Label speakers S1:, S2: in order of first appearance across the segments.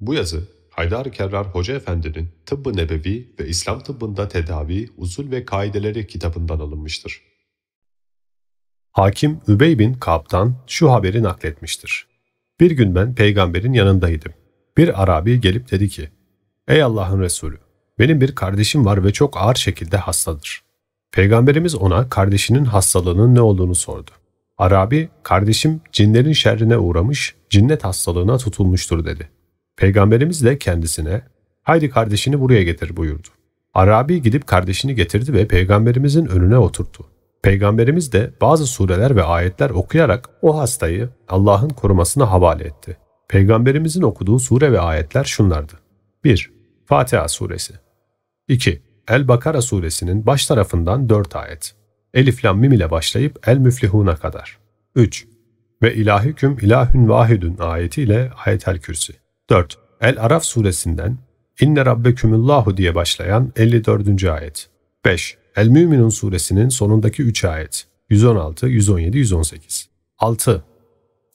S1: Bu yazı Haydar Kerrar Hoca Efendi'nin Tıbbı Nebevi ve İslam Tıbbında Tedavi, Usul ve Kaideleri kitabından alınmıştır. Hakim Übey bin Kab'dan şu haberi nakletmiştir. Bir gün ben peygamberin yanındaydım. Bir Arabi gelip dedi ki, Ey Allah'ın Resulü, benim bir kardeşim var ve çok ağır şekilde hastadır. Peygamberimiz ona kardeşinin hastalığının ne olduğunu sordu. Arabi, kardeşim cinlerin şerrine uğramış, cinnet hastalığına tutulmuştur dedi. Peygamberimiz de kendisine haydi kardeşini buraya getir buyurdu. Arabi gidip kardeşini getirdi ve peygamberimizin önüne oturdu. Peygamberimiz de bazı sureler ve ayetler okuyarak o hastayı Allah'ın korumasına havale etti. Peygamberimizin okuduğu sure ve ayetler şunlardı. 1. Fatiha suresi 2. El-Bakara suresinin baş tarafından 4 ayet. Elif Lam Mim ile başlayıp El-Müflihun'a kadar. 3. Ve ilahiküm ilahün vahidün ayetiyle ayetel kürsi. 4. El-Araf suresinden İnne Rabbekümüllahu diye başlayan 54. ayet. 5. El-Müminun suresinin sonundaki 3 ayet. 116, 117, 118. 6.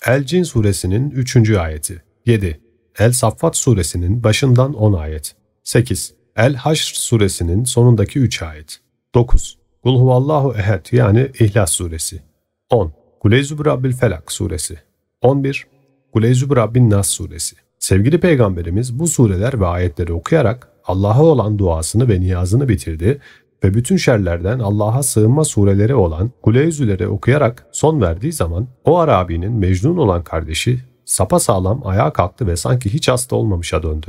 S1: El-Cin suresinin 3. ayeti. 7. El-Saffat suresinin başından 10 ayet. 8. El-Haşr suresinin sonundaki 3 ayet. 9. Kul huvallahu ehed yani İhlas suresi. 10. Kuleyzüb Rabbil Felak suresi. 11. Kuleyzüb Rabbin Nas suresi. Sevgili Peygamberimiz bu sureler ve ayetleri okuyarak Allah'a olan duasını ve niyazını bitirdi ve bütün şerlerden Allah'a sığınma sureleri olan Kuleyzüleri okuyarak son verdiği zaman o Arabi'nin Mecnun olan kardeşi sapa sağlam ayağa kalktı ve sanki hiç hasta olmamışa döndü.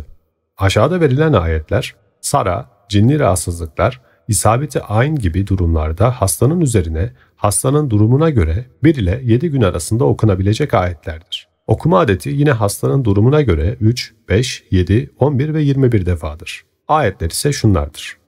S1: Aşağıda verilen ayetler Sara, cinli rahatsızlıklar, isabeti ayn gibi durumlarda hastanın üzerine, hastanın durumuna göre 1 ile 7 gün arasında okunabilecek ayetlerdir. Okuma adeti yine hastanın durumuna göre 3, 5, 7, 11 ve 21 defadır. Ayetler ise şunlardır.